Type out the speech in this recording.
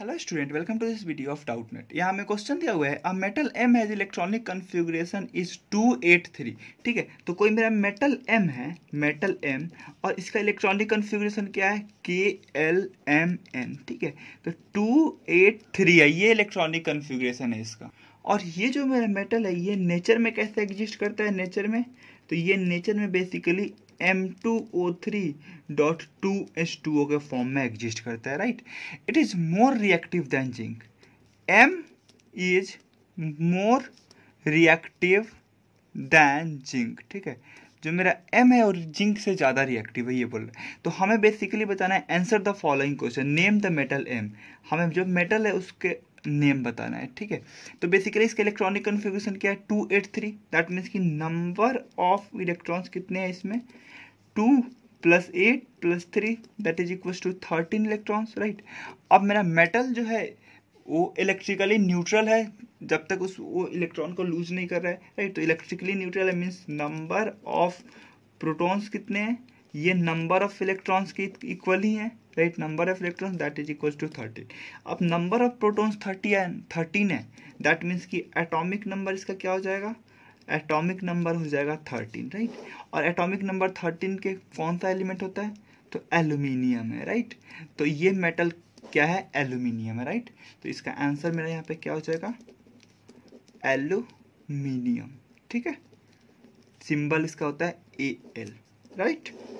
Hello student welcome to this video of Doubtnut यहाँ हमें question दिया हुआ है a metal M has electronic configuration is 283 ठीक है तो कोई मेरा मेटल एम है मेटल एम और इसका इलेक्ट्रॉनिक कन्फिग्रेशन क्या है के एल एम एन ठीक है तो 283 है ये इलेक्ट्रॉनिक कन्फिग्रेशन है इसका और ये जो मेरा मेटल है ये नेचर में कैसे एग्जिस्ट करता है नेचर में तो ये नेचर में basically M two O three dot two H two O के फॉर्म में एग्जिस्ट करता है right it is more reactive than zinc M is more reactive than zinc ठीक है जो मेरा एम है और जिंक से ज़्यादा रिएक्टिव है ये बोल रहे हैं तो हमें बेसिकली बताना है answer the following question name the metal M हमें जो मेटल है उसके नेम बताना है ठीक है तो बेसिकली इसका इलेक्ट्रॉनिक कन्फिग्रेशन क्या है two eight three that means कि नंबर ऑफ इलेक्ट्रॉन्स कितने हैं इसमें two plus eight plus three that is equal to thirteen electrons right अब मेरा मेटल जो है वो इलेक्ट्रिकली न्यूट्रल है जब तक उस वो इलेक्ट्रॉन को लूज नहीं कर रहा है राइट तो इलेक्ट्रिकली न्यूट्रल है मीन्स नंबर ऑफ प्रोटॉन्स कितने हैं ये नंबर ऑफ इलेक्ट्रॉन्स की इक्वल ही है right number of electrons that is equal to thirteen अब नंबर ऑफ प्रोटॉन्स थर्टी है थर्टीन है दैट मीन्स कि एटॉमिक नंबर इसका क्या हो जाएगा एटॉमिक नंबर हो जाएगा थर्टीन राइट और एटॉमिक नंबर थर्टीन के कौन सा एलिमेंट होता है तो एल्यूमिनियम है राइट तो ये मेटल क्या है एल्यूमिनियम है राइट तो इसका आंसर मेरा यहाँ पे क्या हो जाएगा एल्यूमिनियम ठीक है सिंबल इसका होता है ए एल राइट right?